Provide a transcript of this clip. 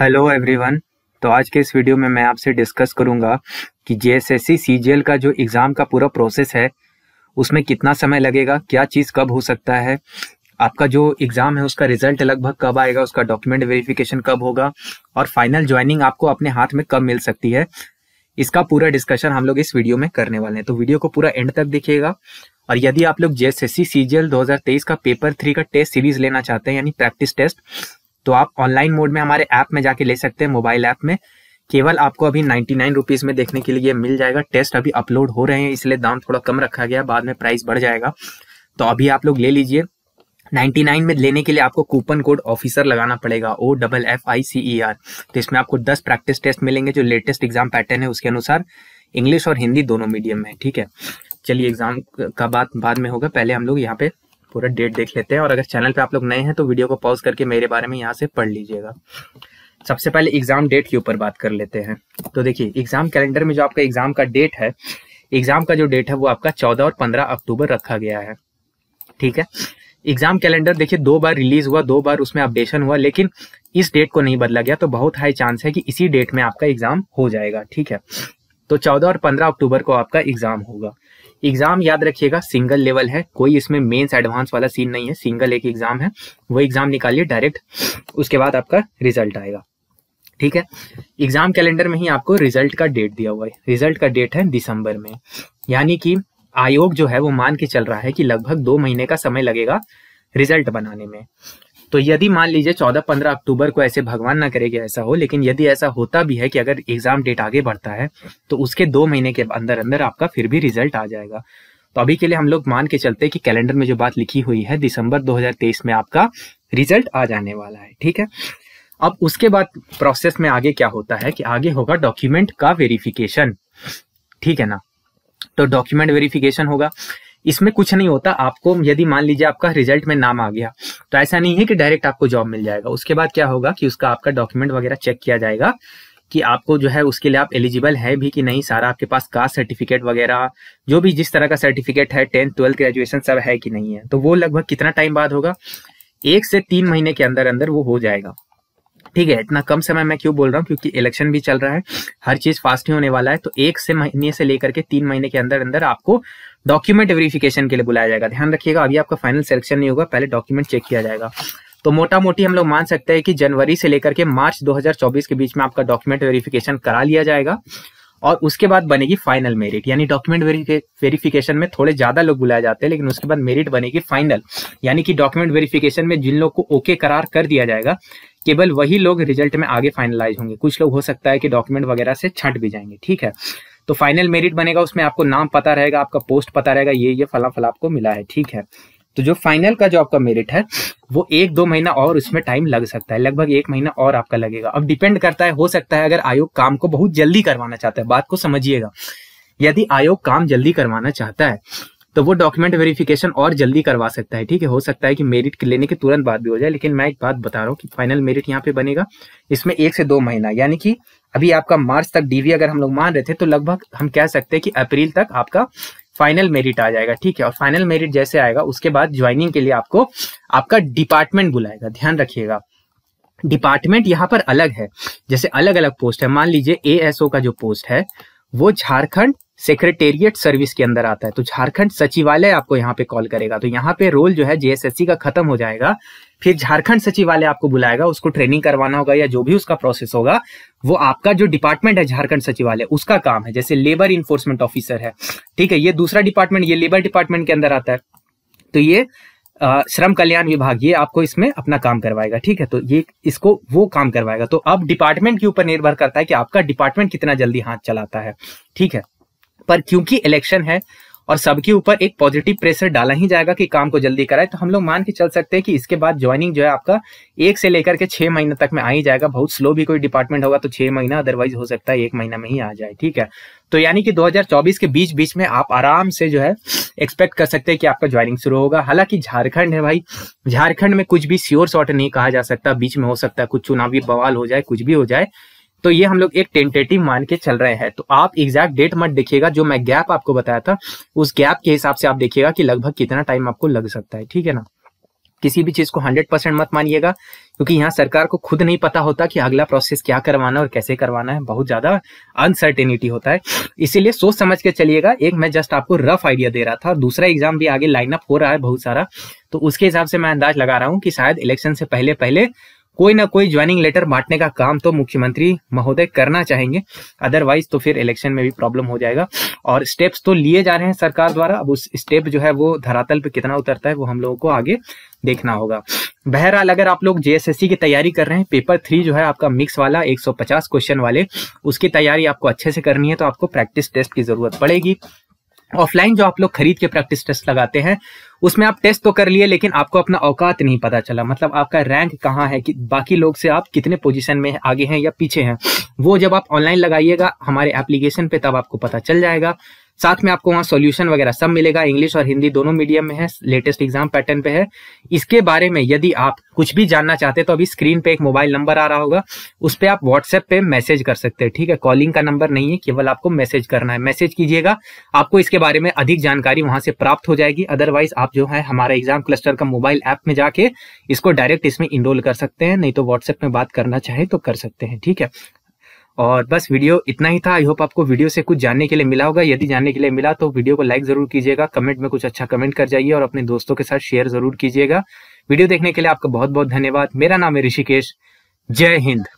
hello everyone तो आज के इस वीडियो में मैं आपसे डिस्कस करूंगा कि जे एस एस सी का जो एग्ज़ाम का पूरा प्रोसेस है उसमें कितना समय लगेगा क्या चीज़ कब हो सकता है आपका जो एग्ज़ाम है उसका रिजल्ट लगभग कब आएगा उसका डॉक्यूमेंट वेरिफिकेशन कब होगा और फाइनल ज्वाइनिंग आपको अपने हाथ में कब मिल सकती है इसका पूरा डिस्कशन हम लोग इस वीडियो में करने वाले हैं तो वीडियो को पूरा एंड तक देखिएगा और यदि आप लोग जे एस एस सी का पेपर थ्री का टेस्ट सीरीज लेना चाहते हैं यानी प्रैक्टिस टेस्ट तो आप ऑनलाइन मोड में हमारे ऐप में जाके ले सकते हैं मोबाइल ऐप में केवल आपको अभी नाइन्टी नाइन रुपीज में देखने के लिए मिल जाएगा टेस्ट अभी अपलोड हो रहे हैं इसलिए दाम थोड़ा कम रखा गया बाद में प्राइस बढ़ जाएगा तो अभी आप लोग ले लीजिए 99 में लेने के लिए आपको कूपन कोड ऑफिसर लगाना पड़ेगा O double F I C E R तो इसमें आपको 10 प्रैक्टिस टेस्ट मिलेंगे जो लेटेस्ट एग्जाम पैटर्न है उसके अनुसार इंग्लिश और हिंदी दोनों मीडियम में ठीक है चलिए एग्जाम का बात बाद में होगा पहले हम लोग यहाँ पे पूरा डेट देख लेते हैं और अगर चैनल पे आप लोग नए हैं तो वीडियो को पॉज करके मेरे बारे में यहाँ से पढ़ लीजिएगा सबसे पहले एग्जाम डेट के ऊपर बात कर लेते हैं तो देखिए एग्जाम कैलेंडर में जो आपका एग्जाम का डेट है एग्जाम का जो डेट है वो आपका चौदह और पंद्रह अक्टूबर रखा गया है ठीक है एग्जाम कैलेंडर देखिए दो बार रिलीज हुआ दो बार उसमें अपडेशन हुआ लेकिन इस डेट को नहीं बदला गया तो बहुत हाई चांस है कि इसी डेट में आपका एग्जाम हो जाएगा ठीक है तो चौदह और पंद्रह अक्टूबर को आपका एग्जाम होगा एग्जाम याद रखिएगा सिंगल लेवल है कोई इसमें मेंस एडवांस वाला सीन नहीं है सिंगल एक एग्जाम है वो एग्जाम निकालिए डायरेक्ट उसके बाद आपका रिजल्ट आएगा ठीक है एग्जाम कैलेंडर में ही आपको रिजल्ट का डेट दिया हुआ है रिजल्ट का डेट है दिसंबर में यानी कि आयोग जो है वो मान के चल रहा है कि लगभग दो महीने का समय लगेगा रिजल्ट बनाने में तो यदि मान लीजिए चौदह पंद्रह अक्टूबर को ऐसे भगवान ना करेगा ऐसा हो लेकिन यदि ऐसा होता भी है कि अगर एग्जाम डेट आगे बढ़ता है तो उसके दो महीने के अंदर अंदर आपका फिर भी रिजल्ट आ जाएगा तो अभी के लिए हम लोग मान के चलते कि कैलेंडर में जो बात लिखी हुई है दिसंबर 2023 में आपका रिजल्ट आ जाने वाला है ठीक है अब उसके बाद प्रोसेस में आगे क्या होता है कि आगे होगा डॉक्यूमेंट का वेरिफिकेशन ठीक है ना तो डॉक्यूमेंट वेरिफिकेशन होगा इसमें कुछ नहीं होता आपको यदि मान लीजिए आपका रिजल्ट में नाम आ गया तो ऐसा नहीं है कि डायरेक्ट आपको जॉब मिल जाएगा उसके बाद क्या होगा कि उसका आपका डॉक्यूमेंट वगैरह चेक किया जाएगा कि आपको जो है उसके लिए आप एलिजिबल है भी कि नहीं सारा आपके पास कास्ट सर्टिफिकेट वगैरह जो भी जिस तरह का सर्टिफिकेट है टेंथ ट्वेल्थ ग्रेजुएशन सब है कि नहीं है तो वो लगभग कितना टाइम बाद होगा एक से तीन महीने के अंदर अंदर वो हो जाएगा ठीक है इतना कम समय मैं क्यों बोल रहा हूँ क्योंकि इलेक्शन भी चल रहा है हर चीज फास्ट ही होने वाला है तो एक से महीने से लेकर के तीन महीने के अंदर अंदर आपको डॉक्यूमेंट वेरिफिकेशन के लिए बुलाया जाएगा ध्यान रखिएगा अभी आपका फाइनल सिलेक्शन नहीं होगा पहले डॉक्यूमेंट चेक किया जाएगा तो मोटा मोटी हम लोग मान सकते हैं कि जनवरी से लेकर के मार्च 2024 के बीच में आपका डॉक्यूमेंट वेरिफिकेशन करा लिया जाएगा और उसके बाद बनेगी फाइनल मेरिट यानी डॉक्यूमेंट वेरिफिकेशन में थोड़े ज्यादा लोग बुलाए जाते हैं लेकिन उसके बाद मेरिट बनेगी फाइनल यानी कि डॉक्यूमेंट वेरिफिकेशन में जिन लोग को ओके करार कर दिया जाएगा केवल वही लोग रिजल्ट में आगे फाइनलाइज होंगे कुछ लोग हो सकता है कि डॉक्यूमेंट वगैरह से छट भी जाएंगे ठीक है तो फाइनल मेरिट बनेगा उसमें आपको नाम पता रहेगा आपका पोस्ट पता रहेगा ये ये फला फला आपको मिला है ठीक है तो जो फाइनल का जो आपका मेरिट है वो एक दो महीना और उसमें टाइम लग सकता है लगभग एक महीना और आपका लगेगा अब डिपेंड करता है हो सकता है अगर आयोग काम को बहुत जल्दी करवाना चाहता है बात को समझिएगा यदि आयोग काम जल्दी करवाना चाहता है तो वो डॉक्यूमेंट वेरिफिकेशन और जल्दी करवा सकता है ठीक है हो सकता है कि मेरिट लेने के तुरंत बाद भी हो जाए लेकिन मैं एक बात बता रहा हूँ कि फाइनल मेरिट यहाँ पे बनेगा इसमें एक से दो महीना यानी कि अभी आपका मार्च तक डीवी अगर हम लोग मान रहे थे तो लगभग हम कह सकते हैं कि अप्रैल तक आपका फाइनल मेरिट आ जाएगा ठीक है और फाइनल मेरिट जैसे आएगा उसके बाद ज्वाइनिंग के लिए आपको आपका डिपार्टमेंट बुलाएगा ध्यान रखिएगा डिपार्टमेंट यहाँ पर अलग है जैसे अलग अलग पोस्ट है मान लीजिए ए का जो पोस्ट है वो झारखंड सेक्रेटेरिएट सर्विस के अंदर आता है तो झारखंड सचिवालय आपको यहाँ पे कॉल करेगा तो यहाँ पे रोल जो है जेएसएससी का खत्म हो जाएगा फिर झारखंड सचिवालय आपको बुलाएगा उसको ट्रेनिंग करवाना होगा या जो भी उसका प्रोसेस होगा वो आपका जो डिपार्टमेंट है झारखंड सचिवालय उसका काम है जैसे लेबर इन्फोर्समेंट ऑफिसर है ठीक है ये दूसरा डिपार्टमेंट ये लेबर डिपार्टमेंट के अंदर आता है तो ये आ, श्रम कल्याण विभाग ये आपको इसमें अपना काम करवाएगा ठीक है तो ये इसको वो काम करवाएगा तो अब डिपार्टमेंट के ऊपर निर्भर करता है कि आपका डिपार्टमेंट कितना जल्दी हाथ चलाता है ठीक है पर क्योंकि इलेक्शन है और सबके ऊपर एक पॉजिटिव प्रेशर डाला ही जाएगा कि काम को जल्दी कराए तो हम लोग मान के चल सकते हैं कि इसके बाद ज्वाइनिंग जो है आपका एक से लेकर के छह महीने तक में आ ही जाएगा बहुत स्लो भी कोई डिपार्टमेंट होगा तो छह महीना अदरवाइज हो सकता है एक महीना में ही आ जाए ठीक है तो यानी कि 2024 के बीच बीच में आप आराम से जो है एक्सपेक्ट कर सकते हैं कि आपका ज्वाइनिंग शुरू होगा हालांकि झारखंड है भाई झारखंड में कुछ भी श्योर शॉर्ट नहीं कहा जा सकता बीच में हो सकता है कुछ चुनावी बवाल हो जाए कुछ भी हो जाए तो ये हम लोग एक टेंटेटिव मान के चल रहे हैं तो आप एग्जैक्ट डेट मत देखिएगा जो मैं गैप आपको बताया था उस गैप के हिसाब से आप देखिएगा कि लगभग कितना टाइम आपको लग सकता है ठीक है ना किसी भी चीज को हंड्रेड परसेंट मत मानिएगा क्योंकि यहाँ सरकार को खुद नहीं पता होता कि अगला प्रोसेस क्या करवाना और कैसे करवाना है बहुत ज्यादा अनसर्टेनिटी होता है इसीलिए सोच समझ के चलिएगा एक मैं जस्ट आपको रफ आइडिया दे रहा था दूसरा एग्जाम भी आगे लाइनअप हो रहा है बहुत सारा तो उसके हिसाब से मैं अंदाज लगा रहा हूँ कि शायद इलेक्शन से पहले पहले कोई ना कोई ज्वाइनिंग लेटर बांटने का काम तो मुख्यमंत्री महोदय करना चाहेंगे अदरवाइज तो फिर इलेक्शन में भी प्रॉब्लम हो जाएगा और स्टेप्स तो लिए जा रहे हैं सरकार द्वारा अब उस स्टेप जो है वो धरातल पे कितना उतरता है वो हम लोगों को आगे देखना होगा बहरहाल अगर आप लोग जेएसएससी की तैयारी कर रहे हैं पेपर थ्री जो है आपका मिक्स वाला 150 क्वेश्चन वाले उसकी तैयारी आपको अच्छे से करनी है तो आपको प्रैक्टिस टेस्ट की जरूरत पड़ेगी ऑफलाइन जो आप लोग खरीद के प्रैक्टिस टेस्ट लगाते हैं उसमें आप टेस्ट तो कर लिए लेकिन आपको अपना औकात नहीं पता चला मतलब आपका रैंक कहाँ है कि बाकी लोग से आप कितने पोजीशन में आगे हैं या पीछे हैं वो जब आप ऑनलाइन लगाइएगा हमारे एप्लीकेशन पे तब आपको पता चल जाएगा साथ में आपको वहाँ सॉल्यूशन वगैरह सब मिलेगा इंग्लिश और हिंदी दोनों मीडियम में है लेटेस्ट एग्जाम पैटर्न पे है इसके बारे में यदि आप कुछ भी जानना चाहते हैं तो अभी स्क्रीन पे एक मोबाइल नंबर आ रहा होगा उस पर आप व्हाट्सएप पे मैसेज कर सकते हैं ठीक है कॉलिंग का नंबर नहीं है केवल आपको मैसेज करना है मैसेज कीजिएगा आपको इसके बारे में अधिक जानकारी वहां से प्राप्त हो जाएगी अदरवाइज आप जो है हमारे एग्जाम क्लस्टर का मोबाइल ऐप में जाके इसको डायरेक्ट इसमें इनरोल कर सकते हैं नहीं तो व्हाट्सएप में बात करना चाहे तो कर सकते हैं ठीक है और बस वीडियो इतना ही था आई होप आपको वीडियो से कुछ जानने के लिए मिला होगा यदि जानने के लिए मिला तो वीडियो को लाइक जरूर कीजिएगा कमेंट में कुछ अच्छा कमेंट कर जाइए और अपने दोस्तों के साथ शेयर जरूर कीजिएगा वीडियो देखने के लिए आपका बहुत बहुत धन्यवाद मेरा नाम है ऋषिकेश जय हिंद